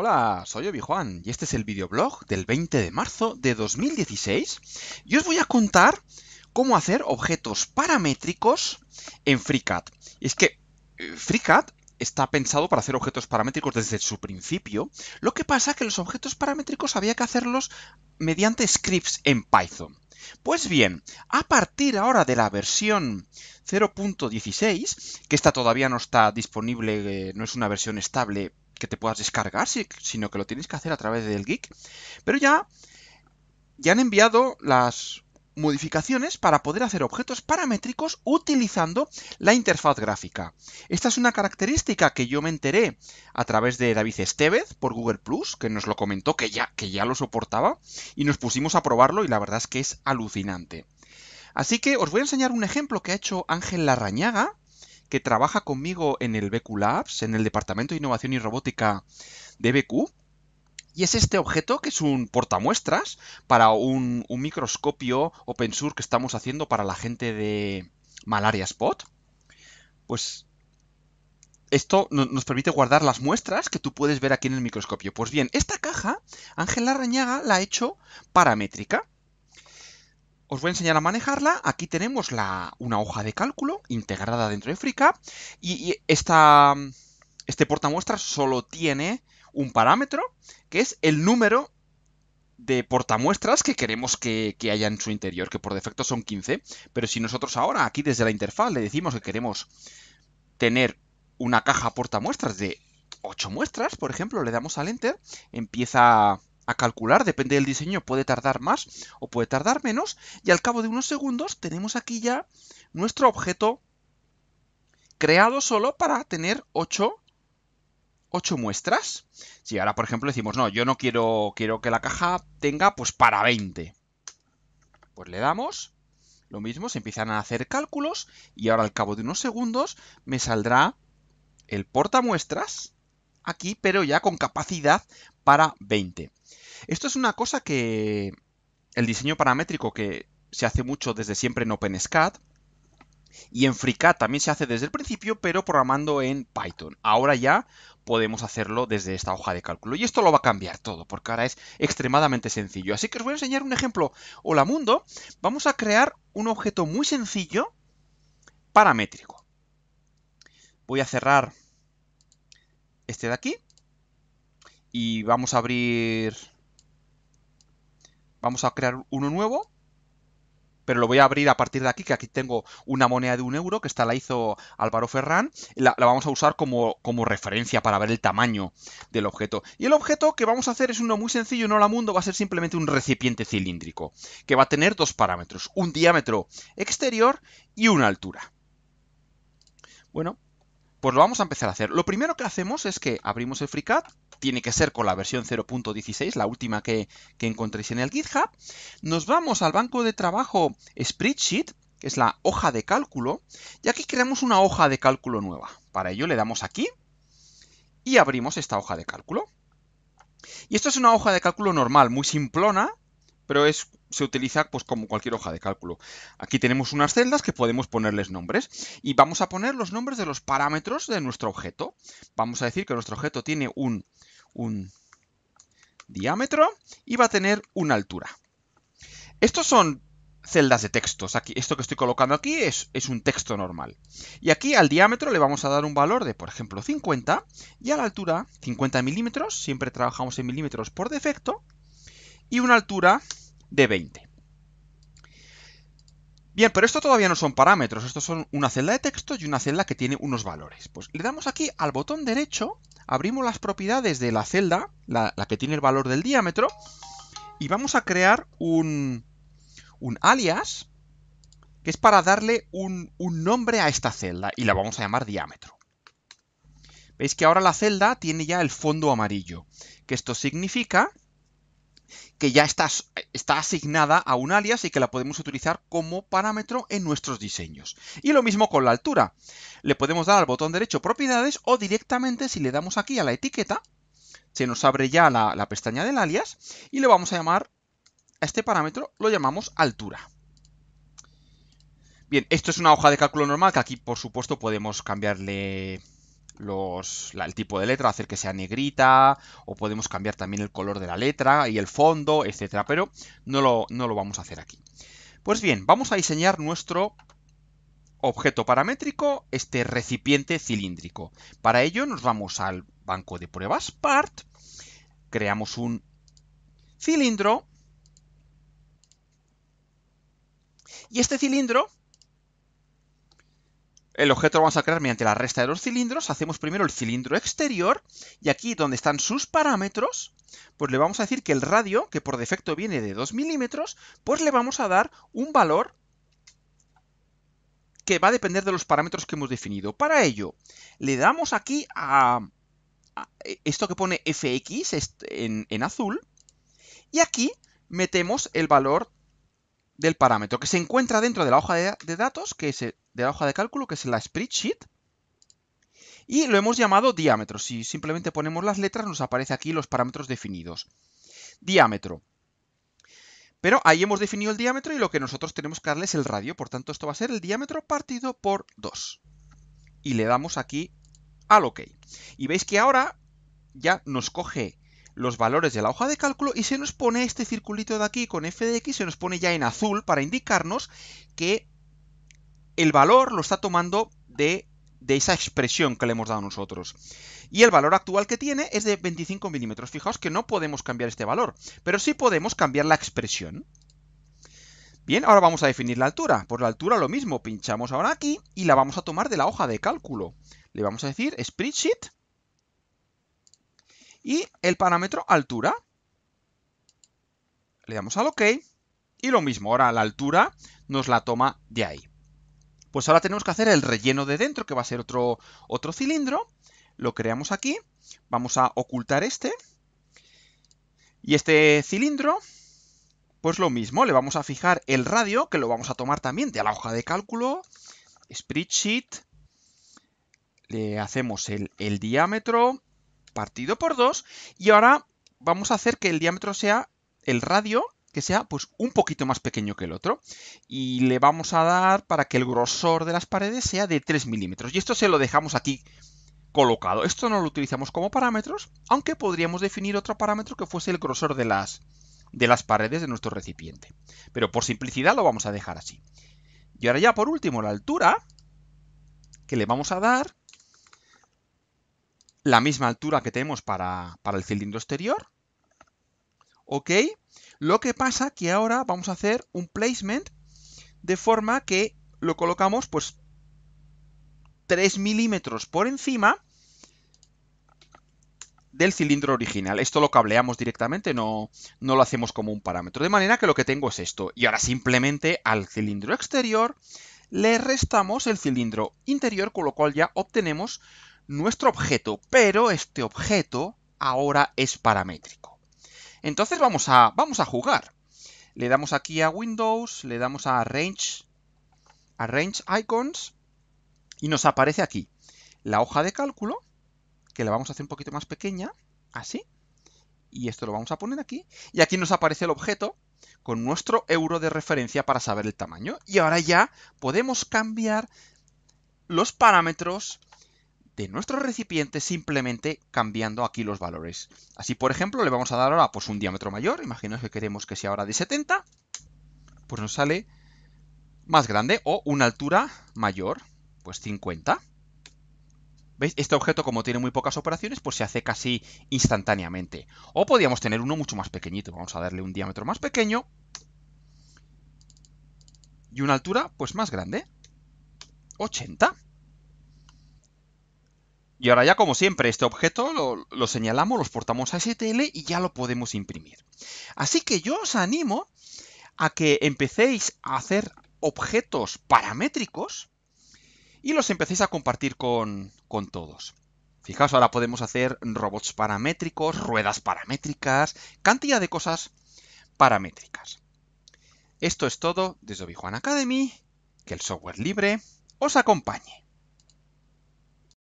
Hola, soy Obi-Juan y este es el videoblog del 20 de marzo de 2016 y os voy a contar cómo hacer objetos paramétricos en FreeCAD. Es que eh, FreeCAD está pensado para hacer objetos paramétricos desde su principio, lo que pasa que los objetos paramétricos había que hacerlos mediante scripts en Python. Pues bien, a partir ahora de la versión 0.16, que esta todavía no está disponible, eh, no es una versión estable que te puedas descargar, sino que lo tienes que hacer a través del Geek. Pero ya, ya han enviado las modificaciones para poder hacer objetos paramétricos utilizando la interfaz gráfica. Esta es una característica que yo me enteré a través de David Estevez por Google Plus, que nos lo comentó que ya, que ya lo soportaba, y nos pusimos a probarlo y la verdad es que es alucinante. Así que os voy a enseñar un ejemplo que ha hecho Ángel Larrañaga que trabaja conmigo en el BQ Labs, en el Departamento de Innovación y Robótica de BQ. Y es este objeto que es un portamuestras para un, microscopio open source que estamos haciendo para la gente de Malaria Spot. Pues esto nos permite guardar las muestras que tú puedes ver aquí en el microscopio. Pues bien, esta caja, Ángela Rañaga la ha hecho paramétrica. Os voy a enseñar a manejarla. Aquí tenemos la, una hoja de cálculo integrada dentro de frica y, este portamuestras solo tiene un parámetro que es el número de portamuestras que queremos que, que, haya en su interior, que por defecto son 15. Pero si nosotros ahora aquí desde la interfaz le decimos que queremos tener una caja portamuestras de 8 muestras, por ejemplo, le damos al Enter, empieza a calcular, depende del diseño, puede tardar más o puede tardar menos, y al cabo de unos segundos tenemos aquí ya nuestro objeto creado solo para tener 8 8 muestras. Si ahora, por ejemplo, decimos, no, yo no quiero, quiero que la caja tenga pues para 20. Pues le damos, lo mismo, se empiezan a hacer cálculos y ahora al cabo de unos segundos me saldrá el porta muestras aquí, pero ya con capacidad para 20. Esto es una cosa que el diseño paramétrico que se hace mucho desde siempre en OpenSCAD y en FreeCAD también se hace desde el principio, pero programando en Python. Ahora ya podemos hacerlo desde esta hoja de cálculo. Y esto lo va a cambiar todo, porque ahora es extremadamente sencillo. Así que os voy a enseñar un ejemplo. Hola mundo, vamos a crear un objeto muy sencillo paramétrico. Voy a cerrar este de aquí y vamos a abrir Vamos a crear uno nuevo, pero lo voy a abrir a partir de aquí, que aquí tengo una moneda de un euro, que esta la hizo Álvaro Ferrán, la, la vamos a usar como, como, referencia para ver el tamaño del objeto. Y el objeto que vamos a hacer es uno muy sencillo, no la mundo, va a ser simplemente un recipiente cilíndrico, que va a tener dos parámetros, un diámetro exterior y una altura. Bueno, pues lo vamos a empezar a hacer. Lo primero que hacemos es que abrimos el FreeCAD, tiene que ser con la versión 0.16, la última que, que encontréis en el GitHub. Nos vamos al banco de trabajo Spreadsheet, que es la hoja de cálculo, y aquí creamos una hoja de cálculo nueva. Para ello le damos aquí y abrimos esta hoja de cálculo. Y esto es una hoja de cálculo normal, muy simplona, pero es se utiliza pues como cualquier hoja de cálculo. Aquí tenemos unas celdas que podemos ponerles nombres y vamos a poner los nombres de los parámetros de nuestro objeto. Vamos a decir que nuestro objeto tiene un, un diámetro y va a tener una altura. Estos son celdas de textos. Aquí, esto que estoy colocando aquí es, es, un texto normal. Y aquí al diámetro le vamos a dar un valor de, por ejemplo, 50 y a la altura 50 milímetros, siempre trabajamos en milímetros por defecto, y una altura de 20. Bien, pero esto todavía no son parámetros, estos son una celda de texto y una celda que tiene unos valores. Pues le damos aquí al botón derecho, abrimos las propiedades de la celda, la, que tiene el valor del diámetro, y vamos a crear un, alias, que es para darle un, un nombre a esta celda, y la vamos a llamar diámetro. Veis que ahora la celda tiene ya el fondo amarillo, que esto significa que ya está, asignada a un alias y que la podemos utilizar como parámetro en nuestros diseños. Y lo mismo con la altura. Le podemos dar al botón derecho propiedades o directamente si le damos aquí a la etiqueta, se nos abre ya la, la pestaña del alias y le vamos a llamar a este parámetro, lo llamamos altura. Bien, esto es una hoja de cálculo normal que aquí por supuesto podemos cambiarle el tipo de letra, hacer que sea negrita, o podemos cambiar también el color de la letra y el fondo, etcétera, pero no no lo vamos a hacer aquí. Pues bien, vamos a diseñar nuestro objeto paramétrico, este recipiente cilíndrico. Para ello nos vamos al banco de pruebas part, creamos un cilindro, y este cilindro el objeto lo vamos a crear mediante la resta de los cilindros. Hacemos primero el cilindro exterior y aquí donde están sus parámetros, pues le vamos a decir que el radio, que por defecto viene de 2 milímetros, pues le vamos a dar un valor que va a depender de los parámetros que hemos definido. Para ello, le damos aquí a, esto que pone fx en, en azul y aquí metemos el valor del parámetro que se encuentra dentro de la hoja de, datos, que es de la hoja de cálculo, que es la spreadsheet, y lo hemos llamado diámetro. Si simplemente ponemos las letras, nos aparece aquí los parámetros definidos. Diámetro. Pero ahí hemos definido el diámetro y lo que nosotros tenemos que darle es el radio. Por tanto, esto va a ser el diámetro partido por 2. Y le damos aquí al OK. Y veis que ahora ya nos coge los valores de la hoja de cálculo y se nos pone este circulito de aquí con f de x, se nos pone ya en azul para indicarnos que el valor lo está tomando de, de esa expresión que le hemos dado nosotros. Y el valor actual que tiene es de 25 milímetros. Fijaos que no podemos cambiar este valor, pero sí podemos cambiar la expresión. Bien, ahora vamos a definir la altura. Por la altura lo mismo, pinchamos ahora aquí y la vamos a tomar de la hoja de cálculo. Le vamos a decir spreadsheet y el parámetro altura. Le damos al OK y lo mismo, ahora la altura nos la toma de ahí. Pues ahora tenemos que hacer el relleno de dentro, que va a ser otro, otro cilindro. Lo creamos aquí, vamos a ocultar este. Y este cilindro, pues lo mismo, le vamos a fijar el radio, que lo vamos a tomar también de la hoja de cálculo, spreadsheet, le hacemos el, el diámetro, partido por 2 y ahora vamos a hacer que el diámetro sea el radio que sea pues un poquito más pequeño que el otro y le vamos a dar para que el grosor de las paredes sea de 3 milímetros y esto se lo dejamos aquí colocado esto no lo utilizamos como parámetros aunque podríamos definir otro parámetro que fuese el grosor de las de las paredes de nuestro recipiente pero por simplicidad lo vamos a dejar así y ahora ya por último la altura que le vamos a dar la misma altura que tenemos para, para el cilindro exterior. ¿Ok? Lo que pasa que ahora vamos a hacer un placement de forma que lo colocamos pues 3 milímetros por encima del cilindro original. Esto lo cableamos directamente, no, no lo hacemos como un parámetro. De manera que lo que tengo es esto. Y ahora simplemente al cilindro exterior le restamos el cilindro interior, con lo cual ya obtenemos nuestro objeto, pero este objeto ahora es paramétrico. Entonces vamos a, vamos a jugar. Le damos aquí a Windows, le damos a Arrange, Arrange Icons, y nos aparece aquí la hoja de cálculo, que la vamos a hacer un poquito más pequeña, así, y esto lo vamos a poner aquí, y aquí nos aparece el objeto con nuestro euro de referencia para saber el tamaño. Y ahora ya podemos cambiar los parámetros de nuestro recipiente simplemente cambiando aquí los valores. Así, por ejemplo, le vamos a dar ahora pues, un diámetro mayor. Imaginaos que queremos que sea ahora de 70. Pues nos sale más grande o una altura mayor, pues 50. ¿Veis? Este objeto, como tiene muy pocas operaciones, pues se hace casi instantáneamente. O podríamos tener uno mucho más pequeñito. Vamos a darle un diámetro más pequeño. Y una altura, pues más grande. 80. Y ahora ya, como siempre, este objeto lo, señalamos, lo portamos a STL y ya lo podemos imprimir. Así que yo os animo a que empecéis a hacer objetos paramétricos y los empecéis a compartir con, todos. Fijaos, ahora podemos hacer robots paramétricos, ruedas paramétricas, cantidad de cosas paramétricas. Esto es todo desde Obi Academy. Que el software libre os acompañe.